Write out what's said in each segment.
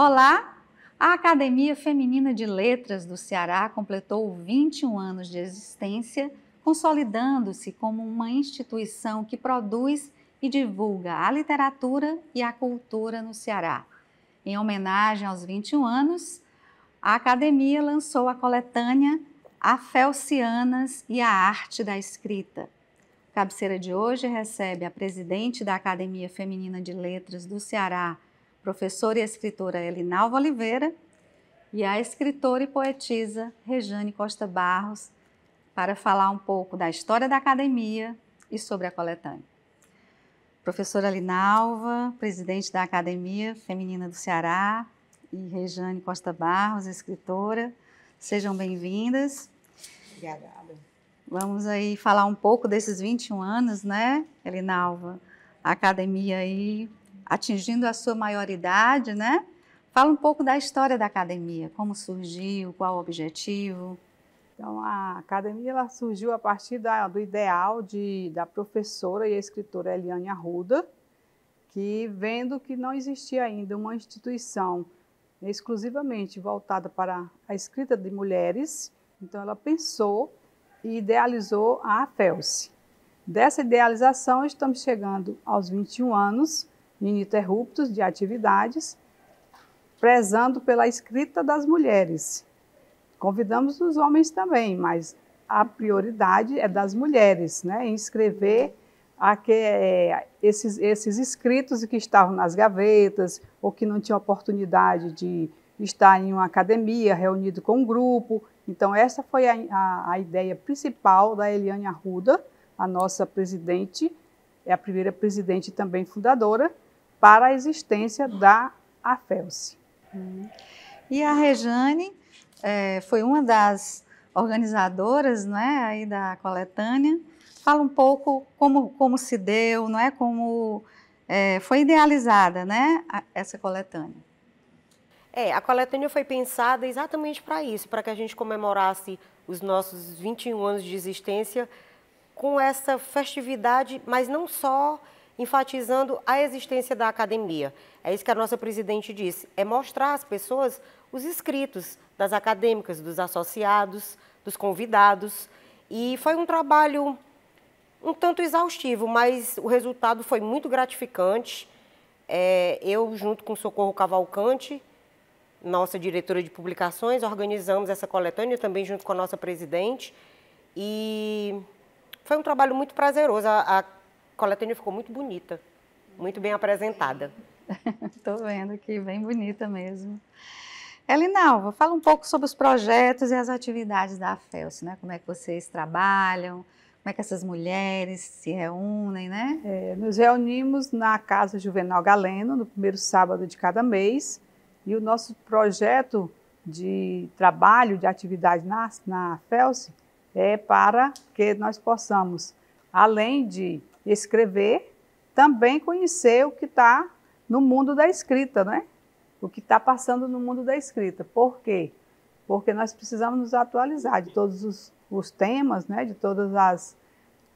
Olá! A Academia Feminina de Letras do Ceará completou 21 anos de existência, consolidando-se como uma instituição que produz e divulga a literatura e a cultura no Ceará. Em homenagem aos 21 anos, a academia lançou a coletânea Felcianas e a Arte da Escrita. A cabeceira de hoje recebe a presidente da Academia Feminina de Letras do Ceará, professora e escritora Elinalva Oliveira e a escritora e poetisa Rejane Costa Barros para falar um pouco da história da academia e sobre a coletânea. Professora Linalva, presidente da Academia Feminina do Ceará, e Rejane Costa Barros, escritora, sejam bem-vindas. Obrigada. Vamos aí falar um pouco desses 21 anos, né, Elinalva? A academia aí atingindo a sua maioridade, né? Fala um pouco da história da academia, como surgiu, qual o objetivo. Então, a academia ela surgiu a partir da, do ideal de, da professora e escritora Eliane Arruda, que vendo que não existia ainda uma instituição exclusivamente voltada para a escrita de mulheres, então ela pensou e idealizou a AFELSE. Dessa idealização, estamos chegando aos 21 anos ininterruptos de atividades, prezando pela escrita das mulheres. Convidamos os homens também, mas a prioridade é das mulheres, né, em escrever a que, é, esses, esses escritos que estavam nas gavetas ou que não tinham oportunidade de estar em uma academia, reunido com um grupo. Então, essa foi a, a, a ideia principal da Eliane Arruda, a nossa presidente, é a primeira presidente também fundadora, para a existência da AFELSE. E a Rejane é, foi uma das organizadoras né, aí da coletânea. Fala um pouco como, como se deu, não é? como é, foi idealizada né, a, essa coletânea. É, a coletânea foi pensada exatamente para isso, para que a gente comemorasse os nossos 21 anos de existência com essa festividade, mas não só enfatizando a existência da academia. É isso que a nossa presidente disse, é mostrar às pessoas os escritos das acadêmicas, dos associados, dos convidados. E foi um trabalho um tanto exaustivo, mas o resultado foi muito gratificante. É, eu, junto com Socorro Cavalcante, nossa diretora de publicações, organizamos essa coletânea também junto com a nossa presidente. E foi um trabalho muito prazeroso. A, a coletânea ficou muito bonita, muito bem apresentada. Estou vendo aqui, bem bonita mesmo. Elinalva, fala um pouco sobre os projetos e as atividades da Felce, né? Como é que vocês trabalham, como é que essas mulheres se reúnem, né? É, nos reunimos na Casa Juvenal Galeno, no primeiro sábado de cada mês, e o nosso projeto de trabalho, de atividade na, na é para que nós possamos, além de escrever, também conhecer o que está no mundo da escrita, né? O que está passando no mundo da escrita. Por quê? Porque nós precisamos nos atualizar de todos os, os temas, né? De todas as,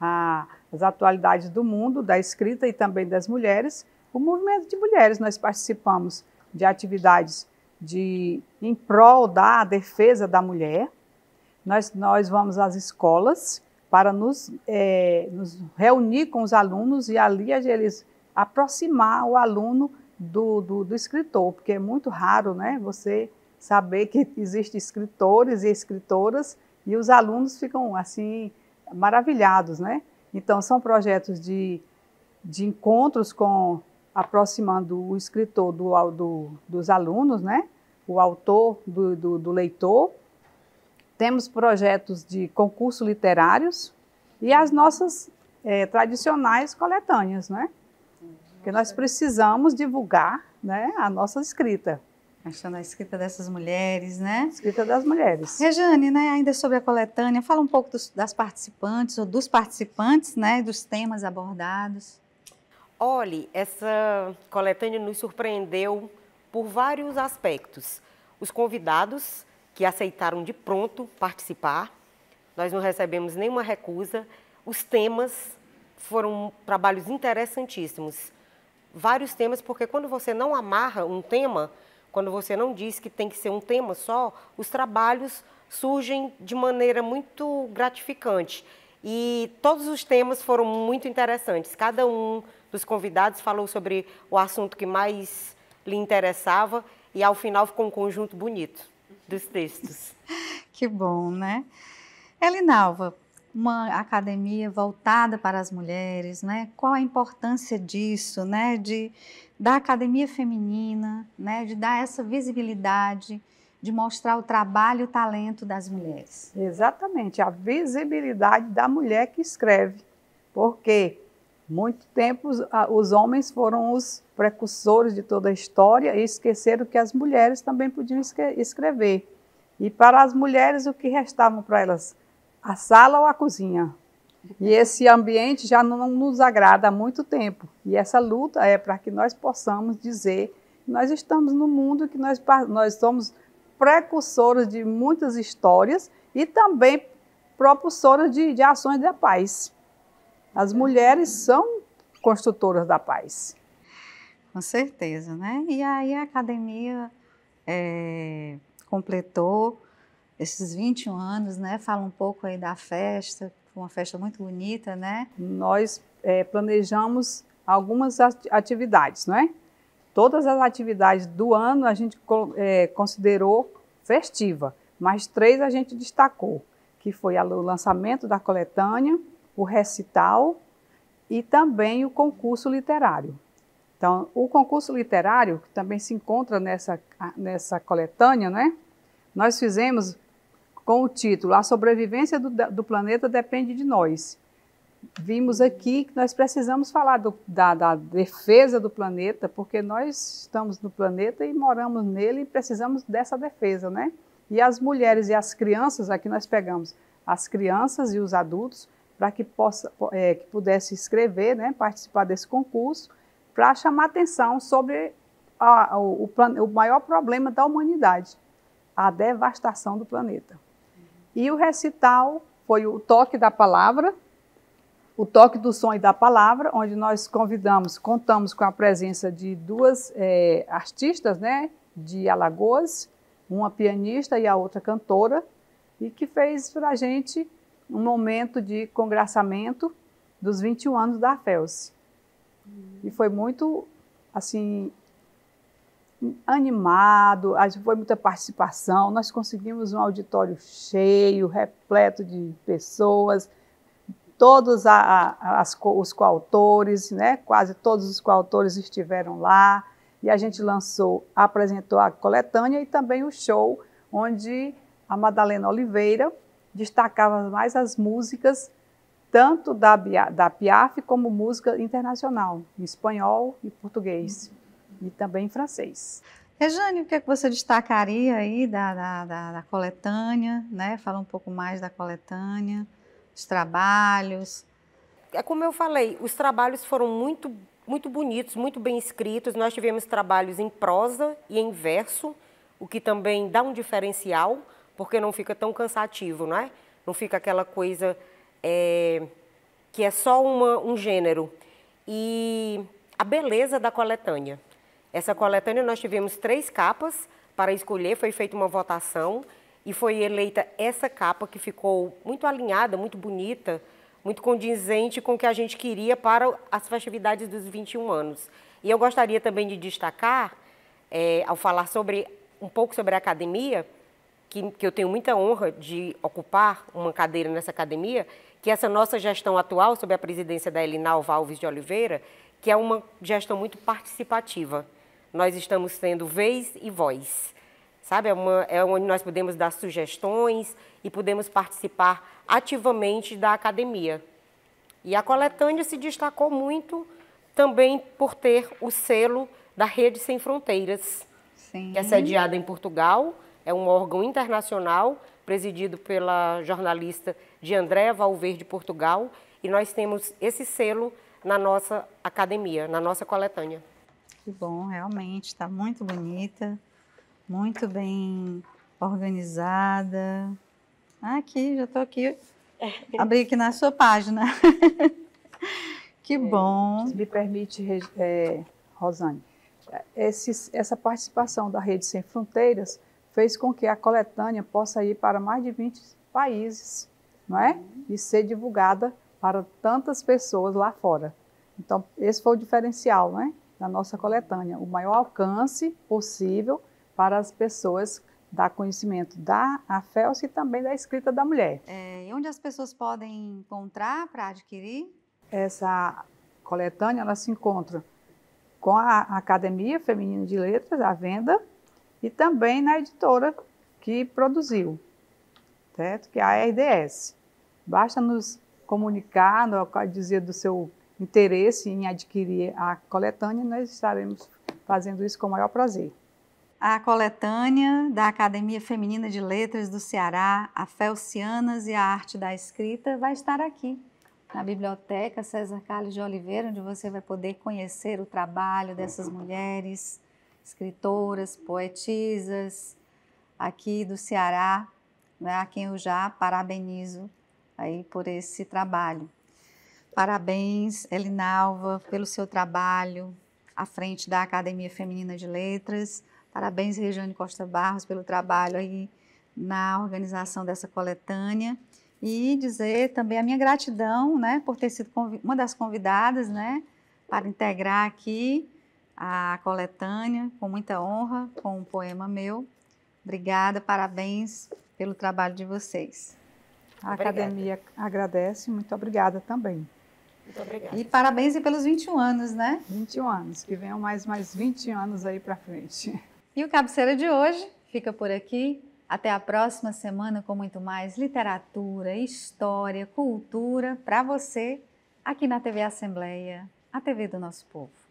a, as atualidades do mundo, da escrita e também das mulheres. O movimento de mulheres, nós participamos de atividades de, em prol da defesa da mulher. Nós, nós vamos às escolas para nos, é, nos reunir com os alunos e ali eles aproximar o aluno do, do, do, escritor, porque é muito raro né, você saber que existem escritores e escritoras e os alunos ficam assim maravilhados. Né? Então, são projetos de, de encontros com aproximando o escritor do, do, dos alunos, né? o autor do, do, do leitor, temos projetos de concurso literários e as nossas é, tradicionais coletâneas, né? Porque nós precisamos divulgar né, a nossa escrita. Achando a escrita dessas mulheres, né? Escrita das mulheres. Rejane, né, ainda sobre a coletânea, fala um pouco dos, das participantes, ou dos participantes, né, dos temas abordados. Olhe, essa coletânea nos surpreendeu por vários aspectos. Os convidados que aceitaram de pronto participar. Nós não recebemos nenhuma recusa. Os temas foram trabalhos interessantíssimos. Vários temas, porque quando você não amarra um tema, quando você não diz que tem que ser um tema só, os trabalhos surgem de maneira muito gratificante. E todos os temas foram muito interessantes. Cada um dos convidados falou sobre o assunto que mais lhe interessava e ao final ficou um conjunto bonito dos textos. que bom, né? Elinalva, uma academia voltada para as mulheres, né? Qual a importância disso, né? De da academia feminina, né? De dar essa visibilidade, de mostrar o trabalho e o talento das mulheres. Exatamente, a visibilidade da mulher que escreve. Porque muito tempo os homens foram os precursores de toda a história e esqueceram que as mulheres também podiam escrever. E para as mulheres, o que restava para elas? A sala ou a cozinha? E esse ambiente já não nos agrada há muito tempo. E essa luta é para que nós possamos dizer que nós estamos no mundo que nós, nós somos precursores de muitas histórias e também propulsoras de, de ações da paz. As mulheres são construtoras da paz. Com certeza, né? E aí a academia é, completou esses 21 anos, né? Fala um pouco aí da festa, uma festa muito bonita, né? Nós é, planejamos algumas atividades, não é? Todas as atividades do ano a gente é, considerou festiva, mas três a gente destacou, que foi o lançamento da coletânea, o recital e também o concurso literário. Então, o concurso literário, que também se encontra nessa, nessa coletânea, né? nós fizemos com o título A Sobrevivência do, do Planeta Depende de Nós. Vimos aqui que nós precisamos falar do, da, da defesa do planeta, porque nós estamos no planeta e moramos nele e precisamos dessa defesa, né? E as mulheres e as crianças, aqui nós pegamos as crianças e os adultos, para que, possa, é, que pudesse escrever, né, participar desse concurso, para chamar atenção sobre a, o, o, o, maior problema da humanidade, a devastação do planeta. E o recital foi o toque da palavra, o toque do som e da palavra, onde nós convidamos, contamos com a presença de duas é, artistas, né, de Alagoas, uma pianista e a outra cantora, e que fez para a gente um momento de congraçamento dos 21 anos da FELS. E foi muito, assim, animado, foi muita participação. Nós conseguimos um auditório cheio, repleto de pessoas, todos a, a, as, os coautores, né? quase todos os coautores estiveram lá. E a gente lançou, apresentou a coletânea e também o show, onde a Madalena Oliveira, destacava mais as músicas, tanto da, da Piaf como música internacional, em espanhol e português, e também em francês. Rejane, o que, é que você destacaria aí da, da, da, da coletânea? Né? Fala um pouco mais da coletânea, os trabalhos. É como eu falei, os trabalhos foram muito, muito bonitos, muito bem escritos. Nós tivemos trabalhos em prosa e em verso, o que também dá um diferencial porque não fica tão cansativo, não é? Não fica aquela coisa é, que é só uma, um gênero. E a beleza da coletânea. Essa coletânea nós tivemos três capas para escolher, foi feita uma votação e foi eleita essa capa que ficou muito alinhada, muito bonita, muito condizente com o que a gente queria para as festividades dos 21 anos. E eu gostaria também de destacar, é, ao falar sobre um pouco sobre a academia, que, que eu tenho muita honra de ocupar uma cadeira nessa academia, que é essa nossa gestão atual, sob a presidência da Elinalva Alves de Oliveira, que é uma gestão muito participativa. Nós estamos tendo vez e voz. Sabe, é, uma, é onde nós podemos dar sugestões e podemos participar ativamente da academia. E a coletânea se destacou muito também por ter o selo da Rede Sem Fronteiras, Sim. que é sediada em Portugal é um órgão internacional presidido pela jornalista de Andréa Valverde Portugal e nós temos esse selo na nossa academia, na nossa coletânea. Que bom, realmente, está muito bonita, muito bem organizada. Ah, aqui, já estou aqui, é. abri aqui na sua página. que é, bom. É, me permite, é, Rosane, esse, essa participação da Rede Sem Fronteiras fez com que a coletânea possa ir para mais de 20 países, não é? Uhum. E ser divulgada para tantas pessoas lá fora. Então, esse foi o diferencial, né? Da nossa coletânea, o maior alcance possível para as pessoas dar conhecimento da AFELS e também da escrita da mulher. É, e onde as pessoas podem encontrar para adquirir? Essa coletânea, ela se encontra com a Academia Feminina de Letras, à venda, e também na editora que produziu, certo? que é a RDS. Basta nos comunicar, dizer do seu interesse em adquirir a coletânea, nós estaremos fazendo isso com o maior prazer. A coletânea da Academia Feminina de Letras do Ceará, a Felcianas e a Arte da Escrita, vai estar aqui na Biblioteca César Carlos de Oliveira, onde você vai poder conhecer o trabalho dessas mulheres, escritoras, poetisas aqui do Ceará, né, a quem eu já parabenizo aí por esse trabalho. Parabéns, Elinalva, pelo seu trabalho à frente da Academia Feminina de Letras. Parabéns, Regiane Costa Barros, pelo trabalho aí na organização dessa coletânea. E dizer também a minha gratidão né, por ter sido uma das convidadas né, para integrar aqui a coletânea com muita honra, com um poema meu. Obrigada, parabéns pelo trabalho de vocês. A obrigada. academia agradece, muito obrigada também. Muito obrigada. E parabéns e pelos 21 anos, né? 21 anos, que venham mais mais 20 anos aí para frente. E o Cabeceira de hoje fica por aqui. Até a próxima semana com muito mais literatura, história, cultura para você aqui na TV Assembleia, a TV do nosso povo.